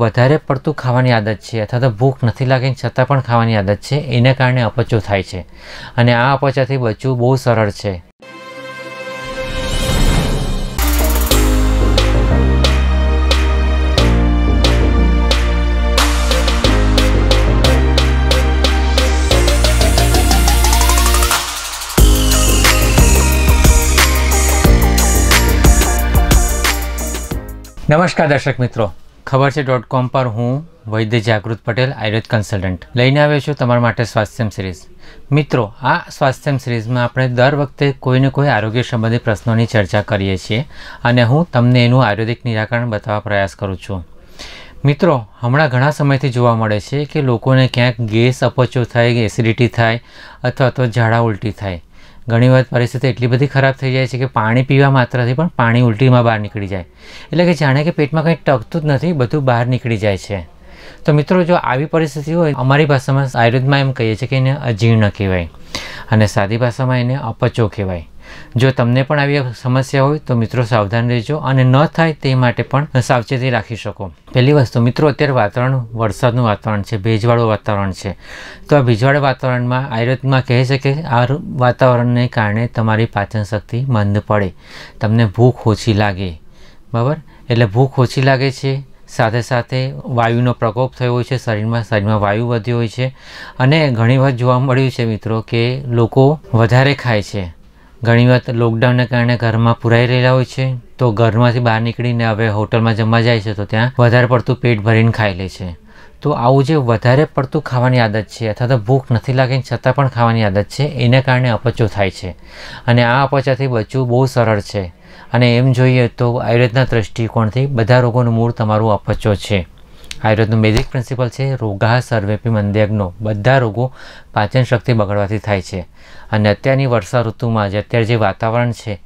વધારે પડતું ખાવાની આદત છે અથવા તો ભૂખ નથી લાગીને છતાં પણ ખાવાની આદત છે એને કારણે અપચો થાય છે અને આ અપચાથી બચવું બહુ સરળ છે નમસ્કાર દર્શક મિત્રો ખબર છે ડોટ કોમ પર હું વૈદ્ય જાગૃત પટેલ આયુર્વેદ કન્સલ્ટન્ટ લઈને આવ્યો છું તમારા માટે સ્વાસ્થ્યમ સિરીઝ મિત્રો આ સ્વાસ્થ્યમ સિરીઝમાં આપણે દર વખતે કોઈને કોઈ આરોગ્ય સંબંધી પ્રશ્નોની ચર્ચા કરીએ છીએ અને હું તમને એનું આયુર્વેદિક નિરાકરણ બતાવવા પ્રયાસ કરું છું મિત્રો હમણાં ઘણા સમયથી જોવા મળે છે કે લોકોને ક્યાંક ગેસ અપચો થાય એસિડિટી થાય અથવા તો ઝાડા ઉલટી થાય ઘણીવાર પરિસ્થિતિ એટલી બધી ખરાબ થઈ જાય છે કે પાણી પીવા માત્રથી પણ પાણી ઉલટીમાં બહાર નીકળી જાય એટલે કે જાણે કે પેટમાં કંઈ ટકતું જ નથી બધું બહાર નીકળી જાય છે તો મિત્રો જો આવી પરિસ્થિતિ હોય અમારી ભાષામાં આયુર્વેદમાં એમ કહીએ છીએ કે એને અજીર્ણ કહેવાય અને સાદી ભાષામાં એને અપચો કહેવાય જો તમને પણ આવી સમસ્યા હોય તો મિત્રો સાવધાન રહેજો અને ન થાય તે માટે પણ સાવચેતી રાખી શકો પહેલી વસ્તુ મિત્રો અત્યારે વાતાવરણ વરસાદનું વાતાવરણ છે ભેજવાળું વાતાવરણ છે તો આ ભેજવાળા વાતાવરણમાં આયુર્વેદમાં કહે છે કે આ વાતાવરણને કારણે તમારી પાચન શક્તિ મંદ પડે તમને ભૂખ ઓછી લાગે બરાબર એટલે ભૂખ ઓછી લાગે છે સાથે સાથે વાયુનો પ્રકોપ થયો હોય છે શરીરમાં શરીરમાં વાયુ વધ્યો હોય છે અને ઘણી વાર જોવા મળ્યું છે મિત્રો કે લોકો વધારે ખાય છે ઘણી વાર લોકડાઉનને કારણે ઘરમાં પુરાઈ રહેલા હોય છે તો ઘરમાંથી બહાર નીકળીને હવે હોટલમાં જમવા જાય છે તો ત્યાં વધારે પડતું પેટ ભરીને ખાઈ લે છે તો આવું જે વધારે પડતું ખાવાની આદત છે અથવા તો ભૂખ નથી લાગીને છતાં પણ ખાવાની આદત છે એને કારણે અપચો થાય છે અને આ અપચાથી બચવું બહુ સરળ છે અને એમ જોઈએ તો આયુર્વેદના દૃષ્ટિકોણથી બધા રોગોનું મૂળ તમારું અપચો છે આયુર્વેદનું બેઝિક પ્રિન્સિપલ છે રોગા સર્વેપી મંદેગ્નો બધા રોગો પાચન શક્તિ બગડવાથી થાય છે અને અત્યારની વર્ષા ઋતુમાં જે અત્યારે જે વાતાવરણ છે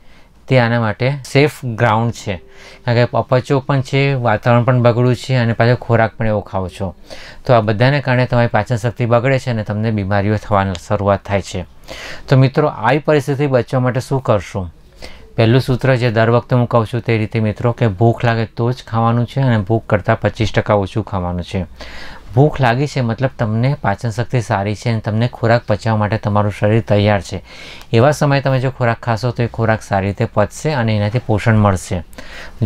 તે આના માટે સેફ ગ્રાઉન્ડ છે કારણ કે અપચો પણ છે વાતાવરણ પણ બગડ્યું છે અને પાછો ખોરાક પણ એવો ખાઓ છો તો આ બધાને કારણે તમારી પાચન શક્તિ બગડે છે અને તમને બીમારીઓ થવાની શરૂઆત થાય છે તો મિત્રો આવી પરિસ્થિતિ બચવા માટે શું કરશું પહેલું સૂત્ર જે દર વખતે હું કહું છું તે રીતે મિત્રો કે ભૂખ લાગે તો જ ખાવાનું છે અને ભૂખ કરતાં પચીસ ટકા ઓછું ખાવાનું છે ભૂખ લાગી છે મતલબ તમને પાચન શક્તિ સારી છે અને તમને ખોરાક પચાવવા માટે તમારું શરીર તૈયાર છે એવા સમયે તમે જો ખોરાક ખાશો તો એ ખોરાક સારી રીતે પચશે અને એનાથી પોષણ મળશે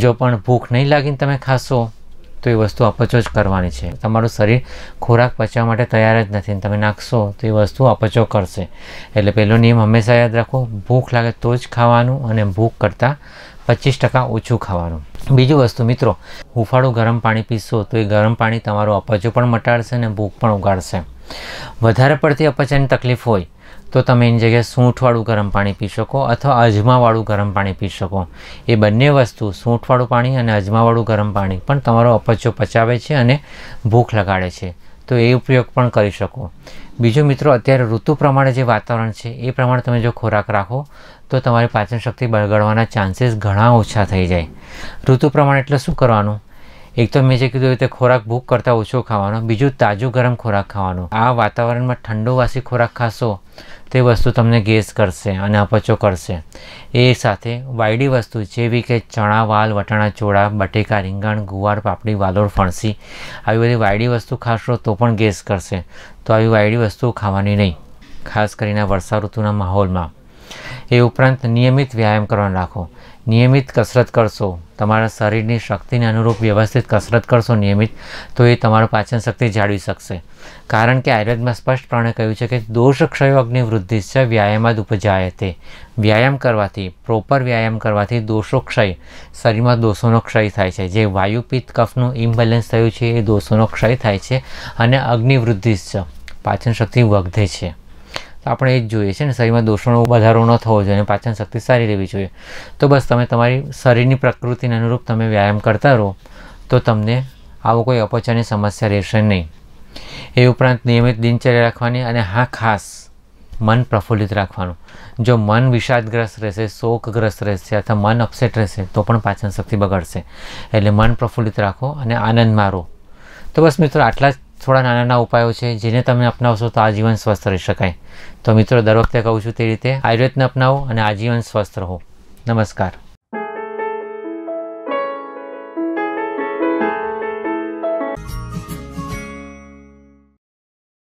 જો પણ ભૂખ નહીં લાગીને તમે ખાશો તો એ વસ્તુ અપચો જ કરવાની છે તમારું શરીર ખોરાક પચવા માટે તૈયાર જ નથી તમે નાખશો તો એ વસ્તુ અપચો કરશે એટલે પહેલો નિયમ હંમેશા યાદ રાખો ભૂખ લાગે તો જ ખાવાનું અને ભૂખ કરતાં પચીસ ટકા ઓછું ખાવાનું બીજી વસ્તુ મિત્રો હુંફાળું ગરમ પાણી પીશો તો એ ગરમ પાણી તમારું અપચો પણ મટાડશે અને ભૂખ પણ ઉગાડશે વધારે પડતી અપચની તકલીફ હોય તો તમે એની જગ્યાએ સૂંઠવાળું ગરમ પાણી પી શકો અથવા અજમાવાળું ગરમ પાણી પી શકો એ બંને વસ્તુ સૂંઠવાળું પાણી અને અજમાવાળું ગરમ પાણી પણ તમારો અપચો પચાવે છે અને ભૂખ લગાડે છે તો એ ઉપયોગ પણ કરી શકો બીજો મિત્રો અત્યારે ઋતુ પ્રમાણે જે વાતાવરણ છે એ પ્રમાણે તમે જો ખોરાક રાખો તો તમારી પાચન શક્તિ બગડવાના ચાન્સીસ ઘણા ઓછા થઈ જાય ઋતુ પ્રમાણે એટલે શું કરવાનું એક તો મેં જે કીધું તે ખોરાક ભૂખ કરતાં ઓછો ખાવાનો બીજું તાજું ગરમ ખોરાક ખાવાનો આ વાતાવરણમાં ઠંડો વાસી ખોરાક ખાશો તે વસ્તુ તમને ગેસ કરશે અને અપચો કરશે એ સાથે વાયડી વસ્તુ જેવી કે ચણા વાલ વટાણા ચોળા બટેકા રીંગણ ગુવાર પાપડી વાલોર ફણસી આવી બધી વાયડી વસ્તુ ખાશો તો પણ ગેસ કરશે તો આવી વાયડી વસ્તુ ખાવાની નહીં ખાસ કરીને વર્ષા ઋતુના માહોલમાં એ ઉપરાંત નિયમિત વ્યાયામ કરવાનો રાખો નિયમિત કસરત કરશો તમારા શરીરની શક્તિને અનુરૂપ વ્યવસ્થિત કસરત કરશો નિયમિત તો એ તમારું પાચન શક્તિ જાળવી શકશે કારણ કે આયુર્વેદમાં સ્પષ્ટપણે કહ્યું છે કે દોષ ક્ષયો અગ્નિવૃદ્ધિ છે વ્યાયામ જ ઉપજાય તે વ્યાયામ કરવાથી પ્રોપર વ્યાયામ કરવાથી દોષો ક્ષય શરીરમાં દોષોનો ક્ષય થાય છે જે વાયુપિત કફનું ઇમ્બેલેન્સ થયું છે એ દોષોનો ક્ષય થાય છે અને અગ્નિવૃદ્ધિ છે પાચન શક્તિ વધે છે આપણે એ જ જોઈએ છે ને શરીરમાં દોષણો વધારો ન થવો જોઈએ અને પાચન શક્તિ સારી રહેવી જોઈએ તો બસ તમે તમારી શરીરની પ્રકૃતિને અનુરૂપ તમે વ્યાયામ કરતા રહો તો તમને આવો કોઈ અપચયની સમસ્યા રહેશે નહીં એ ઉપરાંત નિયમિત દિનચર્યા રાખવાની અને હા ખાસ મન પ્રફુલ્લિત રાખવાનું જો મન વિષાદગ્રસ્ત રહેશે શોકગ્રસ્ત રહેશે અથવા મન અપસેટ રહેશે તો પણ પાચન શક્તિ બગડશે એટલે મન પ્રફુલ્લિત રાખો અને આનંદ મારો તો બસ મિત્રો આટલા જ થોડા નાના નાના ઉપાયો છે જેને તમે અપનાવશો તો આજીવન સ્વસ્થ રહી શકાય તો મિત્રો દર વખતે કહું છું તે રીતે આયુર્વેદને અપનાવો અને આજીવન સ્વસ્થ રહો નમસ્કાર